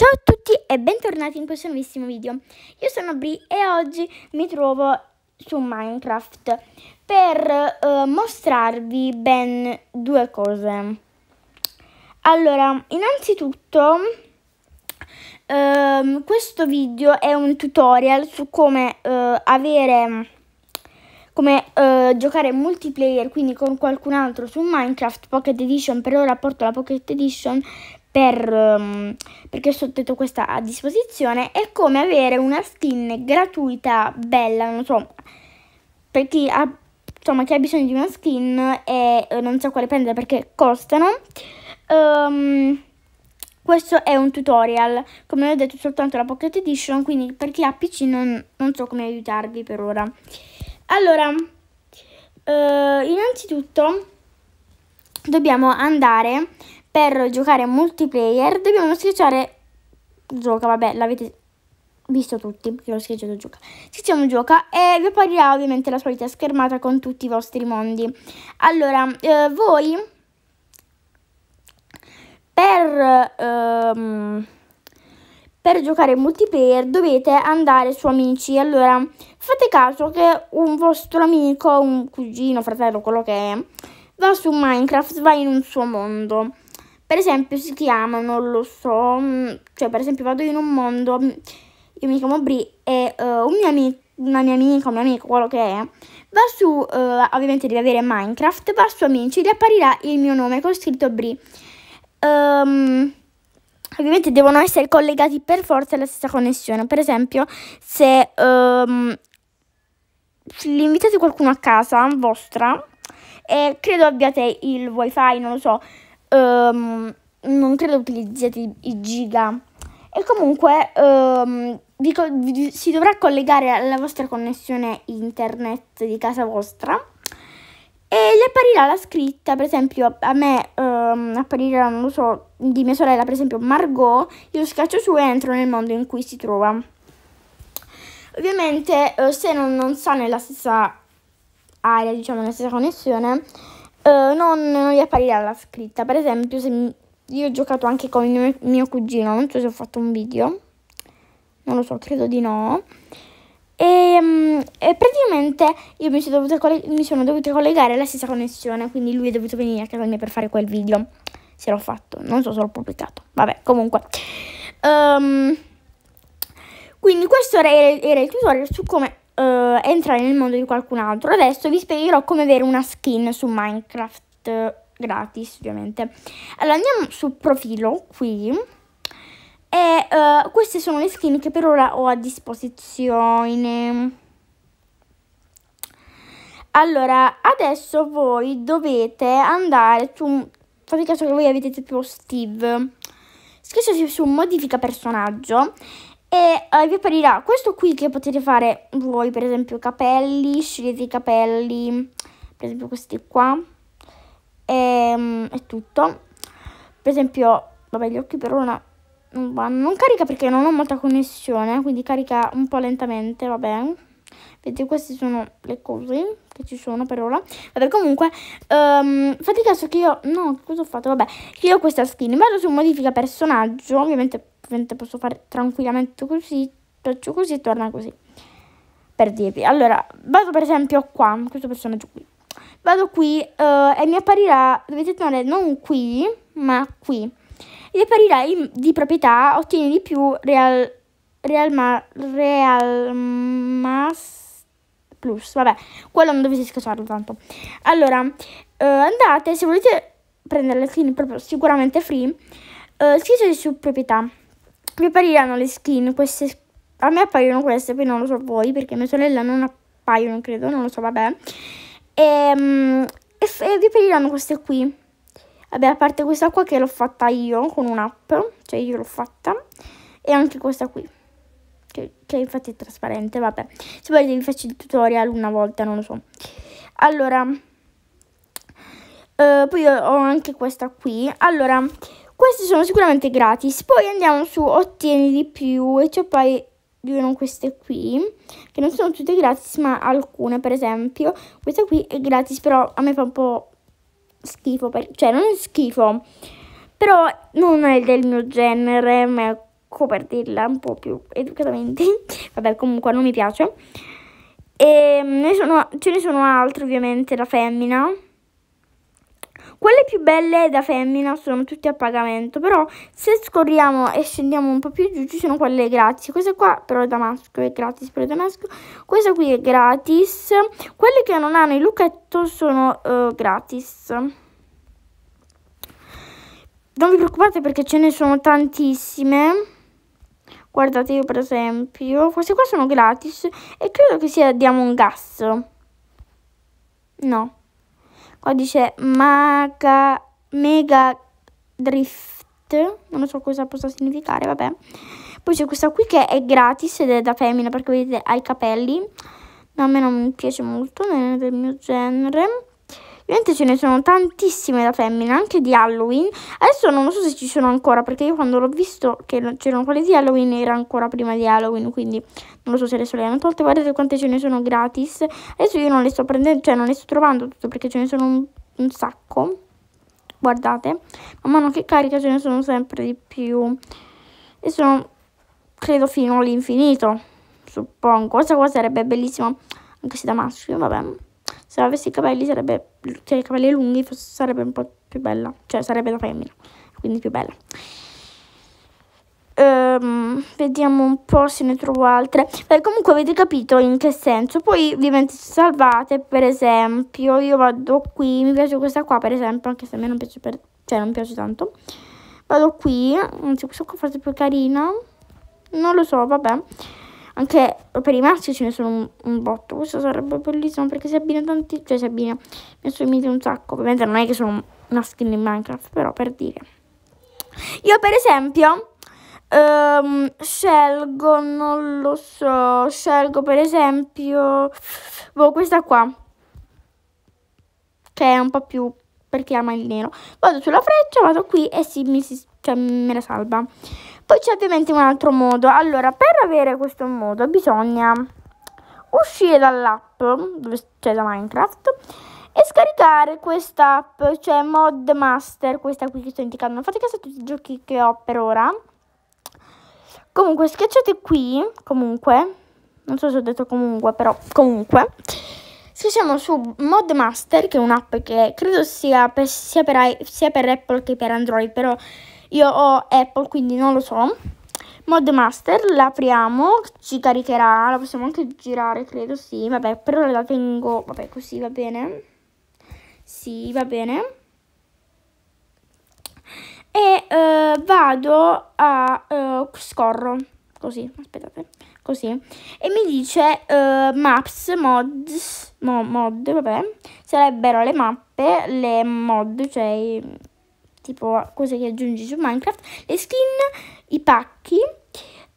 Ciao a tutti e bentornati in questo nuovissimo video. Io sono Bri e oggi mi trovo su Minecraft per eh, mostrarvi ben due cose. Allora, innanzitutto eh, questo video è un tutorial su come eh, avere come uh, giocare multiplayer, quindi con qualcun altro su Minecraft Pocket Edition, per ora porto la Pocket Edition, per, um, perché ho sottotitolo questa a disposizione è come avere una skin gratuita bella, non so, per chi ha, insomma, chi ha bisogno di una skin e eh, non so quale prendere perché costano. Um, questo è un tutorial, come ho detto soltanto la Pocket Edition, quindi per chi ha PC non, non so come aiutarvi per ora. Allora, eh, innanzitutto dobbiamo andare per giocare a multiplayer dobbiamo schiacciare gioca, vabbè, l'avete visto tutti, perché l'ho schiacciato gioca. Schiacciamo gioca e vi apparirà ovviamente la solita schermata con tutti i vostri mondi. Allora, eh, voi per, ehm, per giocare multiplayer dovete andare su amici. Allora, fate caso che un vostro amico, un cugino, fratello, quello che è, va su Minecraft, va in un suo mondo per esempio si chiama, non lo so, mm, cioè per esempio vado in un mondo, mm, io mi chiamo Bri e uh, un mio amico una mia amica, un mio amico, quello che è, va su, uh, ovviamente deve avere Minecraft, va su amici, gli apparirà il mio nome con scritto Bri. Um, ovviamente devono essere collegati per forza alla stessa connessione, per esempio se um, ehm, invitate qualcuno a casa vostra e eh, credo abbiate il wifi, non lo so, um, non credo utilizziate i giga e comunque um, vi, vi, si dovrà collegare alla vostra connessione internet di casa vostra e gli apparirà la scritta, per esempio a me um, apparirà, non lo so, di mia sorella per esempio Margot, io scaccio su e entro nel mondo in cui si trova. Ovviamente eh, se non, non sono nella stessa area, diciamo nella stessa connessione, eh, non, non, gli apparirà la scritta. Per esempio, mi, io ho giocato anche con il mio, mio cugino, non so se ho fatto un video, non lo so, credo di no. E, ehm, e, praticamente io mi sono, mi sono, dovuta collegare alla stessa connessione, quindi lui è dovuto venire a casa mia per fare quel video. Se l'ho fatto, non so se l'ho pubblicato. Vabbè, comunque. Um, quindi questo era, era, il tutorial su come uh, entrare nel mondo di qualcun altro. Adesso vi spiegherò come avere una skin su Minecraft eh, gratis, ovviamente. Allora andiamo sul profilo qui. E uh, queste sono le skin che per ora ho a disposizione. Allora, adesso voi dovete andare su... Fate caso che voi avete tipo Steve. Schiacciate su modifica personaggio e eh, vi apparirà questo qui che potete fare voi, per esempio capelli, scegliete i capelli, per esempio questi qua, e, ehm, è tutto. Per esempio, vabbè gli occhi per ora non vanno, non carica perché non ho molta connessione, quindi carica un po' lentamente, vabbè. Vedete, queste sono le cose che ci sono per ora. Vabbè, comunque, um, fate caso che io... No, cosa ho fatto? Vabbè, io ho questa skin. Vado su modifica personaggio, ovviamente ovviamente posso fare tranquillamente così, faccio così e torna così. Per dirvi. Allora, vado per esempio qua, questo personaggio qui. Vado qui eh, e mi apparirà, dovete tornare non qui, ma qui. Mi apparirà in, di proprietà, ottieni di più real, real, ma, real mass plus, vabbè, quello non dovete scacciarlo tanto. Allora, eh, andate, se volete prendere le clean proprio sicuramente free, eh, scrivete su proprietà mi appariranno le skin, queste, a me appaiono queste, poi non lo so voi, perché mia sorella non appaiono, credo, non lo so, vabbè. Ehm, e, e, e vi appariranno queste qui. Vabbè, a parte questa qua che l'ho fatta io con un'app, cioè io l'ho fatta, e anche questa qui. Che, che, infatti è trasparente, vabbè. Se volete vi faccio il tutorial una volta, non lo so. Allora, eh, poi ho anche questa qui. Allora, questi sono sicuramente gratis. Poi andiamo su ottieni di più e c'è poi vivono queste qui che non sono tutte gratis ma alcune per esempio questa qui è gratis però a me fa un po' schifo per... cioè non è schifo però non è del mio genere ma è ecco per dirla un po' più educatamente vabbè comunque non mi piace e ehm, ne sono, ce ne sono altre ovviamente la femmina quelle più belle da femmina sono tutte a pagamento, però se scorriamo e scendiamo un po' più giù ci sono quelle gratis. Questa qua però è damasco, è gratis, però da Questa qui è gratis. Quelle che non hanno il lucchetto sono uh, gratis. Non vi preoccupate perché ce ne sono tantissime. Guardate io per esempio, queste qua sono gratis e credo che sia diamo un gas. No. Qua dice Maga, Mega Drift. Non so cosa possa significare, vabbè. Poi c'è questa qui che è gratis ed è da femmina perché vedete ha i capelli. No, a me non mi piace molto non è del mio genere. Ovviamente ce ne sono tantissime da femmina, anche di Halloween. Adesso non lo so se ci sono ancora, perché io quando l'ho visto che c'erano quelle di Halloween era ancora prima di Halloween, quindi non lo so se adesso le hanno tolte. Guardate quante ce ne sono gratis. Adesso io non le sto prendendo, cioè non le sto trovando tutto perché ce ne sono un, un sacco. Guardate, man mano che carica ce ne sono sempre di più. E sono, credo, fino all'infinito, suppongo. Questa qua sarebbe bellissima, anche se da maschio, vabbè se avessi i capelli sarebbe, cioè i capelli lunghi sarebbe un po' più bella, cioè sarebbe da femmina, quindi più bella. Um, vediamo un po' se ne trovo altre. Beh, comunque avete capito in che senso. Poi ovviamente salvate, per esempio, io vado qui, mi piace questa qua per esempio, anche se a me non piace, per, cioè, non piace tanto. Vado qui, anzi questa qua forse è più carina, non lo so, vabbè anche per i maschi ce ne sono un, un botto. Questo sarebbe bellissimo perché si abbina tanti, cioè si abbina, mi assomiglia un sacco. Ovviamente non è che sono una skin in Minecraft, però per dire. Io per esempio um, scelgo, non lo so, scelgo per esempio boh, questa qua, che è un po' più perché ama il nero. Vado sulla freccia, vado qui e si, mi si cioè me la salva. Poi c'è ovviamente un altro modo. Allora, per avere questo modo bisogna uscire dall'app, dove c'è cioè da Minecraft, e scaricare questa app, cioè Mod Master, questa qui che sto indicando. Infatti che sono tutti i giochi che ho per ora. Comunque, schiacciate qui, comunque, non so se ho detto comunque, però comunque. Schiacciamo su Mod Master, che è un'app che credo sia per, sia per, sia per Apple che per Android, però io ho Apple, quindi non lo so. Mod Master, l'apriamo, ci caricherà, la possiamo anche girare, credo, sì, vabbè, però la tengo, vabbè, così va bene. Sì, va bene. E eh, vado a eh, scorro, così, aspettate, così. E mi dice eh, maps, mods, mo, mod, vabbè, sarebbero le mappe, le mod, cioè tipo cose che aggiungi su Minecraft, le skin, i pacchi,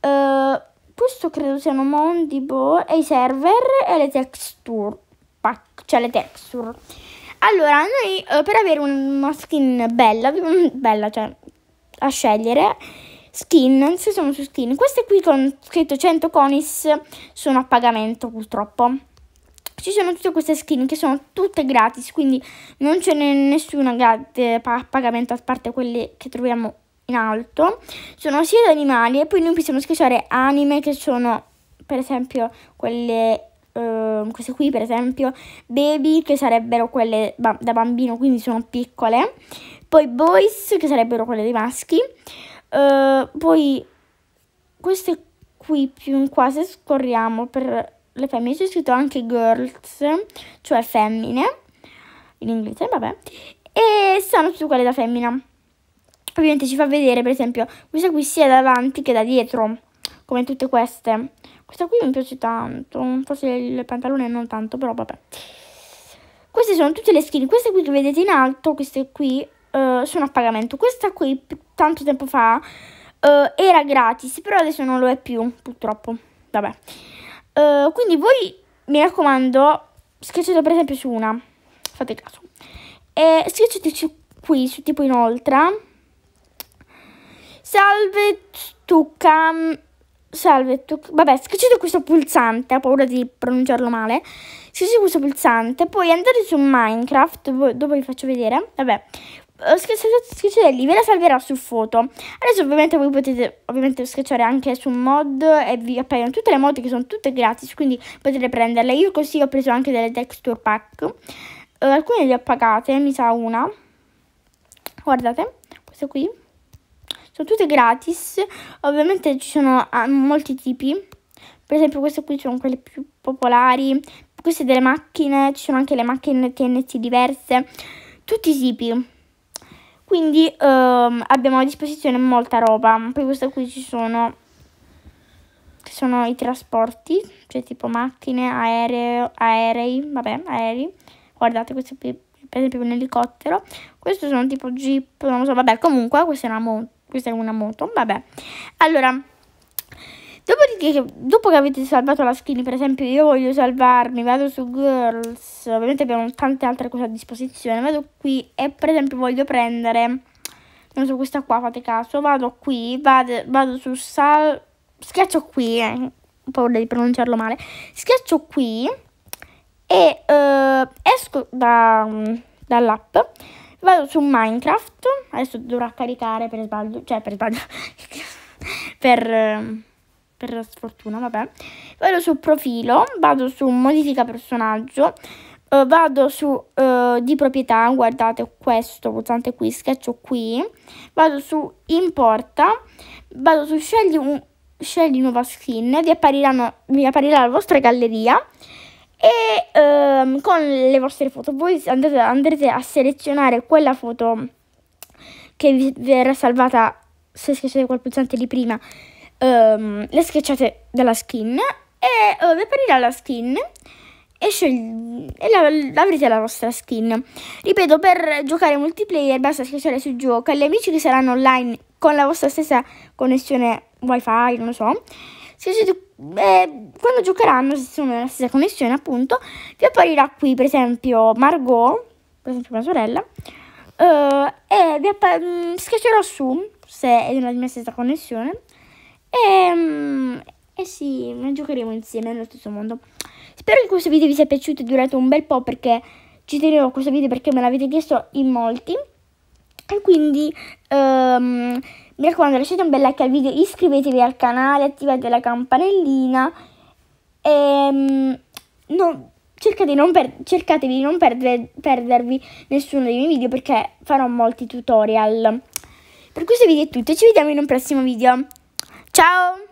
eh, questo credo siano mondi, boh, e i server e le texture, pack, cioè le texture. Allora, noi eh, per avere una skin bella, bella, cioè, a scegliere, skin, se sono su skin, queste qui con scritto 100 conis sono a pagamento purtroppo ci sono tutte queste skin che sono tutte gratis, quindi non ce n'è nessuna a eh, pagamento a parte quelle che troviamo in alto. Sono sia di animali e poi noi possiamo schiacciare anime che sono per esempio quelle eh, queste qui per esempio baby che sarebbero quelle da bambino quindi sono piccole poi boys che sarebbero quelle dei maschi eh, poi queste qui più in qua se scorriamo per le femmine c'è scritto anche girls, cioè femmine, in inglese, vabbè, e sono tutte quelle da femmina. Ovviamente ci fa vedere, per esempio, questa qui sia davanti che da dietro, come tutte queste. Questa qui mi piace tanto, forse il pantalone non tanto, però vabbè. Queste sono tutte le skin, queste qui che vedete in alto, queste qui, uh, sono a pagamento. Questa qui, tanto tempo fa, uh, era gratis, però adesso non lo è più, purtroppo. Vabbè. Eh, quindi voi, mi raccomando, schiacciate per esempio su una, fate caso, e schiacciate qui su tipo inoltre. Salve tu mm, Salve tu... Vabbè, schiacciate questo pulsante, ho paura di pronunciarlo male. Schiacciate questo pulsante, poi andate su Minecraft, dopo vi faccio vedere. Vabbè, schiacciate lì, ve la salverò su foto. Adesso ovviamente voi potete ovviamente schiacciare anche su mod e vi appaiono tutte le mod che sono tutte gratis, quindi potete prenderle. Io così ho preso anche delle texture pack. Uh, alcune le ho pagate, mi sa una. Guardate, questa qui. Sono tutte gratis. Ovviamente ci sono uh, molti tipi. Per esempio queste qui sono quelle più popolari. Queste delle macchine, ci sono anche le macchine TNT diverse. Tutti i tipi. Quindi ehm, abbiamo a disposizione molta roba. Poi questo qui ci sono, sono i trasporti, cioè tipo macchine, aereo, aerei, vabbè, aerei. Guardate questo qui, per esempio un elicottero. Questo sono tipo jeep, non lo so, vabbè, comunque questa è una moto. Questa è una moto, vabbè. Allora, Dopodiché, dopo che avete salvato la skin, per esempio io voglio salvarmi, vado su Girls, ovviamente abbiamo tante altre cose a disposizione, vado qui e per esempio voglio prendere, non so questa qua, fate caso, vado qui, vado, vado su sal, schiaccio qui, eh, ho paura di pronunciarlo male, schiaccio qui e eh, esco da, dall'app, vado su Minecraft, adesso dovrà caricare per sbaglio, cioè per sbaglio, per per sfortuna, vabbè. Vado su profilo, vado su modifica personaggio, eh, vado su eh, di proprietà, guardate questo pulsante qui, schiaccio qui, vado su importa, vado su scegli, un, scegli nuova skin, vi, vi apparirà la vostra galleria e ehm, con le vostre foto voi andate, andrete a selezionare quella foto che vi verrà salvata se schiacciate quel pulsante di prima um, le schiacciate della skin e uh, reperirà la skin e, scegli, e la, avrete la vostra skin. Ripeto, per giocare multiplayer basta schiacciare su gioco. Gli amici che saranno online con la vostra stessa connessione wifi, non lo so, schiacciate, eh, quando giocheranno, se sono nella stessa connessione appunto, vi apparirà qui per esempio Margot, per esempio mia sorella, eh, e vi mm, schiaccerò su, se è nella mia stessa connessione, e, ehm, e eh sì, ne giocheremo insieme nello stesso mondo. Spero che questo video vi sia piaciuto e durato un bel po' perché ci tenevo a questo video perché me l'avete chiesto in molti. E quindi um, mi raccomando lasciate un bel like al video, iscrivetevi al canale, attivate la campanellina e um, no, cercate cercatevi di non perdere, perdervi nessuno dei miei video perché farò molti tutorial. Per questo video è tutto, ci vediamo in un prossimo video. Ciao!